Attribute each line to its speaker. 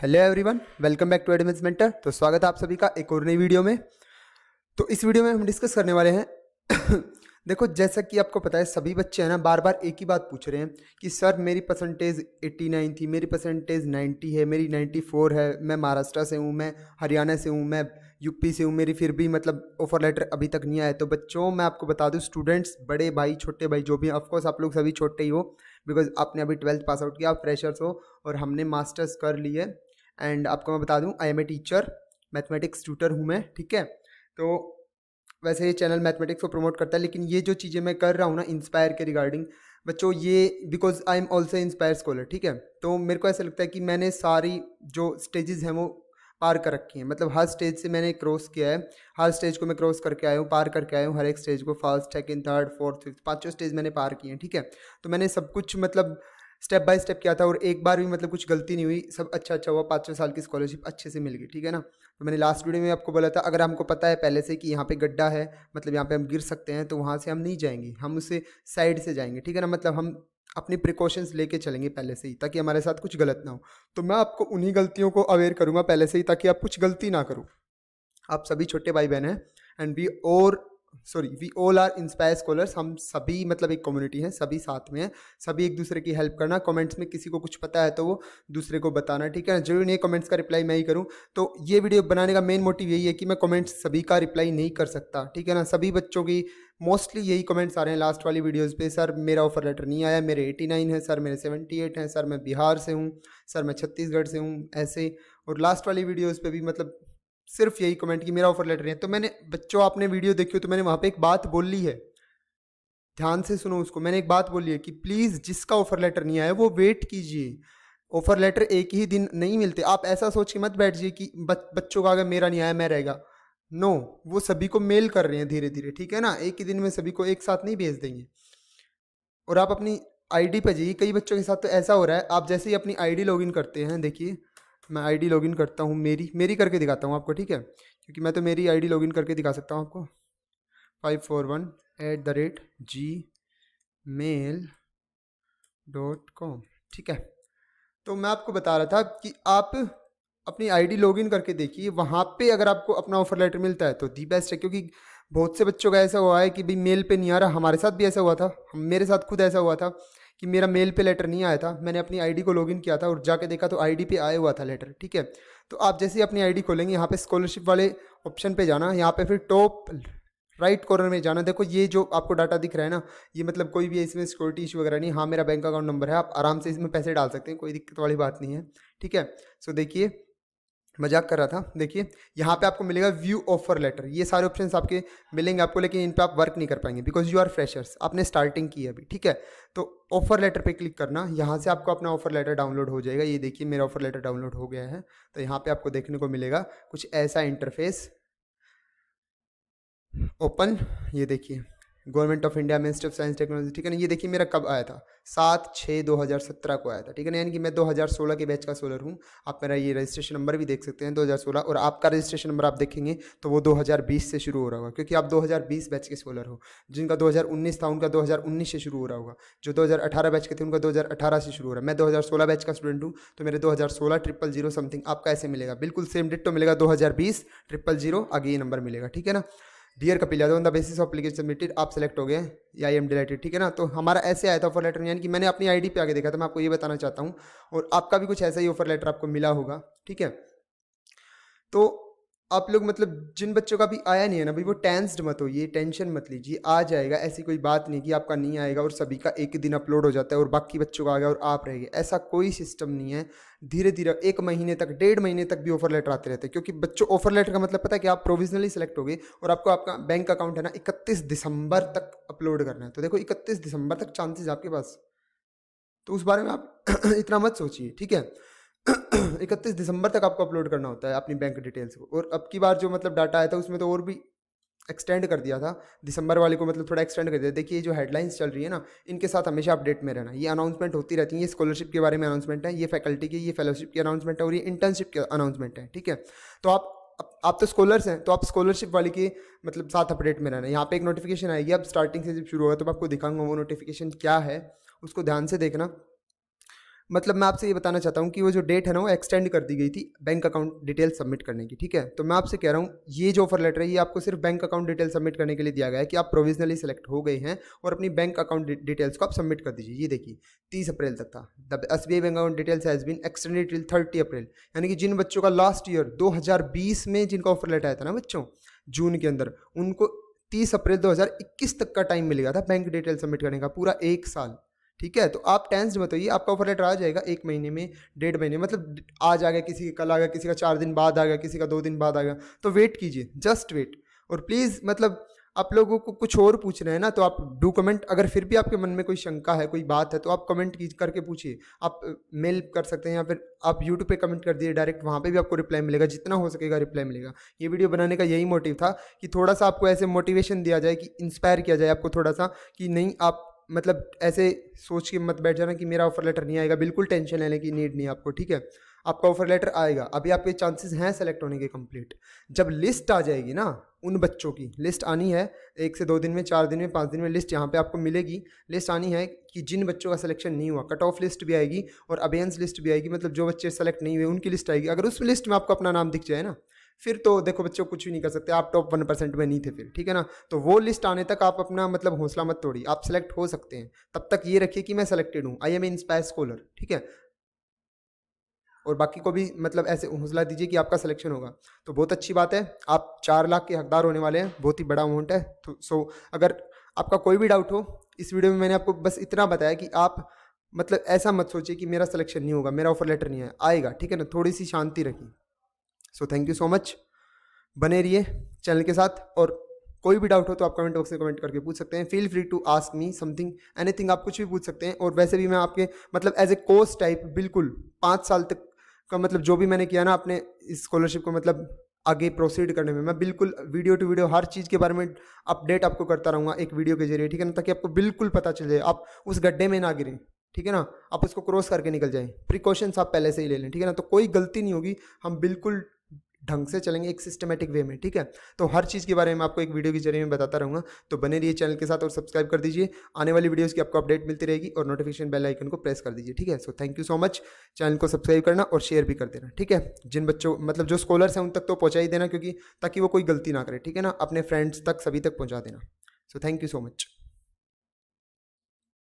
Speaker 1: hello everyone welcome back to एडमिस mentor तो स्वागत है आप सभी का एक और नई वीडियो में तो इस वीडियो में हम डिस्कस करने वाले हैं देखो जैसा कि आपको पता है सभी बच्चे हैं ना बार बार एक ही बात पूछ रहे हैं कि सर मेरी परसेंटेज 89 थी मेरी परसेंटेज 90 है मेरी 94 है मैं महाराष्ट्र से हूँ मैं हरियाणा से हूँ मैं यूपी से हूँ मेरी फिर भी मतलब ऑफर लेटर अभी तक नहीं आया तो बच्चों मैं आपको बता दूँ स्टूडेंट्स बड़े भाई छोटे भाई जो भी ऑफकोर्स आप लोग सभी छोटे ही हो बिकॉज आपने अभी ट्वेल्थ पास आउट किया आप फ्रेशर्स हो और हमने मास्टर्स कर लिए एंड आपको मैं बता दूं I am a teacher mathematics tutor हूँ मैं ठीक है तो वैसे ये चैनल मैथमेटिक्स को प्रमोट करता है लेकिन ये जो चीज़ें मैं कर रहा हूँ ना इंस्पायर के रिगार्डिंग बच्चों ये because I am also inspire scholar ठीक है तो मेरे को ऐसा लगता है कि मैंने सारी जो स्टेजेस हैं वो पार कर रखी हैं मतलब हर स्टेज से मैंने क्रॉस किया है हर स्टेज को मैं क्रॉस करके आया हूँ पार करके आया हूँ हर एक स्टेज को first second third fourth fifth पाँचों स्टेज मैंने पार किए हैं ठीक है तो मैंने सब कुछ मतलब स्टेप बाय स्टेप किया था और एक बार भी मतलब कुछ गलती नहीं हुई सब अच्छा अच्छा हुआ पाँच छः साल की स्कॉलरशिप अच्छे से मिल गई ठीक है ना तो मैंने लास्ट वीडियो में आपको बोला था अगर हमको पता है पहले से कि यहाँ पे गड्ढा है मतलब यहाँ पे हम गिर सकते हैं तो वहाँ से हम नहीं जाएंगे हम उससे साइड से जाएंगे ठीक है ना मतलब हम अपनी प्रिकॉशंस लेके चलेंगे पहले से ही ताकि हमारे साथ कुछ गलत ना हो तो मैं आपको उन्हीं गलतियों को अवेयर करूँगा पहले से ही ताकि आप कुछ गलती ना करो आप सभी छोटे भाई बहन हैं एंड वी और sorry we all are inspire scholars हम सभी मतलब एक कम्युनिटी हैं सभी साथ में हैं सभी एक दूसरे की हेल्प करना कमेंट्स में किसी को कुछ पता है तो वो दूसरे को बताना ठीक है जरूरी नहीं कमेंट्स का रिप्लाई मैं ही करूँ तो ये वीडियो बनाने का मेन मोटिव यही है कि मैं कमेंट्स सभी का रिप्लाई नहीं कर सकता ठीक है ना सभी बच्चों की मोस्टली यही कमेंट्स आ रहे हैं लास्ट वाली वीडियोस पे सर मेरा ऑफर लेटर नहीं आया मेरे 89 है सर मेरे 78 हैं सर मैं बिहार से हूँ सर मैं छत्तीसगढ़ से हूँ ऐसे और लास्ट वाली वीडियोस पे भी मतलब सिर्फ यही कमेंट की मेरा ऑफर लेटर है तो मैंने बच्चों आपने वीडियो देखी हो तो मैंने वहाँ पे एक बात बोल ली है ध्यान से सुनो उसको मैंने एक बात बोली है कि प्लीज़ जिसका ऑफर लेटर नहीं आया वो वेट कीजिए ऑफर लेटर एक ही दिन नहीं मिलते आप ऐसा सोच के मत बैठिए कि बच्चों का अगर मेरा नहीं आया मैं रहेगा नो no, वो सभी को मेल कर रहे हैं धीरे धीरे ठीक है ना एक ही दिन में सभी को एक साथ नहीं भेज देंगे और आप अपनी आईडी पर जाइए कई बच्चों के साथ तो ऐसा हो रहा है आप जैसे ही अपनी आईडी लॉगिन करते हैं देखिए मैं आईडी लॉगिन करता हूँ मेरी मेरी करके दिखाता हूँ आपको ठीक है क्योंकि मैं तो मेरी आईडी लॉगिन करके दिखा सकता हूँ आपको five four one at the rate gmail dot com ठीक है तो मैं आपको बता रहा था कि आप अपनी आईडी लॉगिन करके देखिए वहाँ पे अगर आपको अपना ऑफर लेटर मिलता है तो दी बेस्ट है क्योंकि बहुत से बच्चों का ऐसा हुआ है कि भाई मेल पे नहीं आ रहा हमारे साथ भी ऐसा हुआ था मेरे साथ खुद ऐसा हुआ था कि मेरा मेल पे लेटर नहीं आया था मैंने अपनी आईडी को लॉगिन किया था और जाके देखा तो आईडी पे आया हुआ था लेटर ठीक है तो आप जैसे ही अपनी आईडी खोलेंगे यहाँ पे स्कॉलरशिप वाले ऑप्शन पे जाना यहाँ पे फिर टॉप राइट कॉर्नर में जाना देखो ये जो आपको डाटा दिख रहा है ना ये मतलब कोई भी इसमें सिक्योरिटी इशू वगैरह नहीं हाँ मेरा बैंक अकाउंट नंबर है आप आराम से इसमें पैसे डाल सकते हैं कोई दिक्कत वाली बात नहीं है ठीक है सो देखिए मजाक कर रहा था देखिए यहाँ पे आपको मिलेगा व्यू ऑफर लेटर ये सारे ऑप्शंस आपके मिलेंगे आपको लेकिन इन पर आप वर्क नहीं कर पाएंगे बिकॉज यू आर फ्रेशर्स आपने स्टार्टिंग की है अभी ठीक है तो ऑफर लेटर पे क्लिक करना यहाँ से आपको अपना ऑफर लेटर डाउनलोड हो जाएगा ये देखिए मेरा ऑफर लेटर डाउनलोड हो गया है तो यहाँ पर आपको देखने को मिलेगा कुछ ऐसा इंटरफेस ओपन ये देखिए government of India ministry of science technology ठीक है ना ये देखिए मेरा कब आया था सात छः दो हज़ार सत्रह को आया था ठीक है ना यानी कि मैं दो हज़ार सोलह के बैच का सोलर हूँ आप मेरा ये रजिस्ट्रेशन नंबर भी देख सकते हैं दो हज़ार सोलह और आपका रजिस्ट्रेशन नंबर आप देखेंगे तो वो दो हज़ार बीस से शुरू हो रहा होगा क्योंकि आप दो हज़ार बीस बैच के सोलर हो जिनका दो हज़ार उन्नीस था उनका दो हज़ार उन्नीस से शुरू हो रहा होगा जो दो हज़ार अठारह बैच के थे उनका दो हज़ार अठारह से शुरू हो रहा है मैं दो हज़ार सोलह बैच का स्टूडेंट हूँ तो मेरे दो हज़ार सोलह ट्रिपल जीरो समथिंग आपका ऐसे मिलेगा बिल्कुल सेम डेट तो मिलेगा दो हज़ार बीस ट्रिपल जीरो आगे ये नंबर मिलेगा ठीक है ना dear Kapil Yadav on the basis of application submitted आप सेलेक्ट हो गए या आई एम डिलेटेड ठीक है ना तो हमारा ऐसे आया था ऑफर लेटर यानी कि मैंने अपनी आईडी पे आके देखा था मैं आपको ये बताना चाहता हूँ और आपका भी कुछ ऐसा ही ऑफर लेटर आपको मिला होगा ठीक है तो आप लोग मतलब जिन बच्चों का भी आया नहीं है ना भाई वो टेंस्ड मत हो ये टेंशन मत लीजिए आ जाएगा ऐसी कोई बात नहीं कि आपका नहीं आएगा और सभी का एक ही दिन अपलोड हो जाता है और बाकी बच्चों का आ गया और आप रह गए ऐसा कोई सिस्टम नहीं है धीरे धीरे एक महीने तक डेढ़ महीने तक भी ऑफर लेटर आते रहते हैं क्योंकि बच्चों ऑफर लेटर का मतलब पता है कि आप प्रोविजनली सेलेक्ट हो गए और आपको आपका बैंक अकाउंट है ना इकतीस दिसंबर तक अपलोड करना है तो देखो इकतीस दिसंबर तक चांसेज आपके पास तो उस बारे में आप इतना मत सोचिए ठीक है इकतीस दिसंबर तक आपको अपलोड करना होता है अपनी बैंक डिटेल्स को और अब की बार जो मतलब डाटा आया था उसमें तो और भी एक्सटेंड कर दिया था दिसंबर वाले को मतलब थोड़ा एक्सटेंड कर दिया देखिए जो हेडलाइंस चल रही है ना इनके साथ हमेशा अपडेट में रहना ये अनाउंसमेंट होती रहती है ये स्कॉलरशिप के बारे में अनाउंसमेंट है ये फैकल्टी की ये फेलोशिप की अनाउंसमेंट है और ये इंटर्नशिप की अनाउंसमेंट है ठीक है तो आप आप तो स्कॉलर्स हैं तो आप स्कॉलरशिप वाले के मतलब साथ अपडेट में रहना यहाँ पे एक नोटिफिकेशन आएगी अब स्टार्टिंग से जब शुरू होगा तो मैं आपको दिखाऊंगा वो नोटिफिकेशन क्या है उसको ध्यान से देखना मतलब मैं आपसे ये बताना चाहता हूँ कि वो जो डेट है ना वो एक्सटेंड कर दी गई थी बैंक अकाउंट डिटेल सबमिट करने की ठीक है तो मैं आपसे कह रहा हूँ ये जो ऑफर लेटर है ये आपको सिर्फ बैंक अकाउंट डिटेल सबमिट करने के लिए दिया गया है कि आप प्रोविजनली सेलेक्ट हो गए हैं और अपनी बैंक अकाउंट डिटेल्स को आप सबमिट कर दीजिए ये देखिए तीस अप्रैल तक था the S B I bank account details has been extended till thirty April यानी कि जिन बच्चों का लास्ट ईयर दो में जिनका ऑफर लेटर आया था ना बच्चों जून के अंदर उनको तीस अप्रैल 2021 तक का टाइम मिल गया था बैंक डिटेल सबमिट करने का पूरा एक साल ठीक है तो आप टेंस बताइए आपका ऑफर लेटर आ जाएगा एक महीने में डेढ़ महीने मतलब आज आ गया किसी का कल आ गया किसी का चार दिन बाद आ गया किसी का दो दिन बाद आ गया तो वेट कीजिए जस्ट वेट और प्लीज़ मतलब आप लोगों को कुछ और पूछ रहे हैं ना तो आप डू कमेंट अगर फिर भी आपके मन में कोई शंका है कोई बात है तो आप कमेंट करके पूछिए आप मेल कर सकते हैं या फिर आप यूट्यूब पे कमेंट कर दिए डायरेक्ट वहाँ पे भी आपको रिप्लाई मिलेगा जितना हो सकेगा रिप्लाई मिलेगा ये वीडियो बनाने का यही मोटिव था कि थोड़ा सा आपको ऐसे मोटिवेशन दिया जाए कि इंस्पायर किया जाए आपको थोड़ा सा कि नहीं आप मतलब ऐसे सोच के मत बैठ जाना कि मेरा ऑफर लेटर नहीं आएगा बिल्कुल टेंशन लेने की नीड नहीं आपको ठीक है आपका ऑफर लेटर आएगा अभी आपके चांसेस हैं सेलेक्ट होने के कंप्लीट जब लिस्ट आ जाएगी ना उन बच्चों की लिस्ट आनी है एक से दो दिन में चार दिन में पाँच दिन में लिस्ट यहाँ पे आपको मिलेगी लिस्ट आनी है कि जिन बच्चों का सिलेक्शन नहीं हुआ कट ऑफ लिस्ट भी आएगी और अबेंस लिस्ट भी आएगी मतलब जो बच्चे सेलेक्ट नहीं हुए उनकी लिस्ट आएगी अगर उस लिस्ट में आपको अपना नाम दिख जाए ना फिर तो देखो बच्चों कुछ भी नहीं कर सकते आप टॉप वन परसेंट में नहीं थे फिर ठीक है ना तो वो लिस्ट आने तक आप अपना मतलब हौसला मत तोड़िए आप सेलेक्ट हो सकते हैं तब तक ये रखिए कि मैं सेलेक्टेड हूँ आई एम इंस्पायर स्कॉलर ठीक है और बाकी को भी मतलब ऐसे हौसला दीजिए कि आपका सिलेक्शन होगा तो बहुत अच्छी बात है आप चार लाख के हकदार होने वाले हैं बहुत ही बड़ा अमाउंट है तो सो अगर आपका कोई भी डाउट हो इस वीडियो में मैंने आपको बस इतना बताया कि आप मतलब ऐसा मत सोचिए कि मेरा सिलेक्शन नहीं होगा मेरा ऑफर लेटर नहीं है आएगा ठीक है ना थोड़ी सी शांति रखिए so thank you so much बने रहिए चैनल के साथ और कोई भी डाउट हो तो आप कमेंट बॉक्स में कमेंट करके पूछ सकते हैं feel free to ask me something anything आप कुछ भी पूछ सकते हैं और वैसे भी मैं आपके मतलब एज ए कोर्स टाइप बिल्कुल पाँच साल तक का मतलब जो भी मैंने किया ना अपने इस स्कॉलरशिप को मतलब आगे प्रोसीड करने में मैं बिल्कुल वीडियो टू वीडियो हर चीज़ के बारे में अपडेट आपको करता रहूँगा एक वीडियो के जरिए ठीक है ना ताकि आपको बिल्कुल पता चल जाए आप उस गड्ढे में ना गिरें ठीक है ना आप उसको क्रॉस करके निकल जाएं प्रिकॉशंस आप पहले से ही ले लें ठीक है ना तो कोई गलती नहीं होगी हम बिल्कुल ढंग से चलेंगे एक सिस्टमेटिक वे में ठीक है तो हर चीज़ के बारे में आपको एक वीडियो के जरिए मैं बताता रहूँगा तो बने रहिए चैनल के साथ और सब्सक्राइब कर दीजिए आने वाली वीडियोज़ की आपको अपडेट मिलती रहेगी और नोटिफिकेशन बेल आइकन को प्रेस कर दीजिए ठीक है so thank you so much channel को सब्सक्राइब करना और शेयर भी कर देना ठीक है जिन बच्चों मतलब जो स्कॉलर्स हैं उन तक तो पहुँचा ही देना क्योंकि ताकि वो कोई गलती ना करे ठीक है ना अपने फ्रेंड्स तक सभी तक पहुँचा देना so thank you so much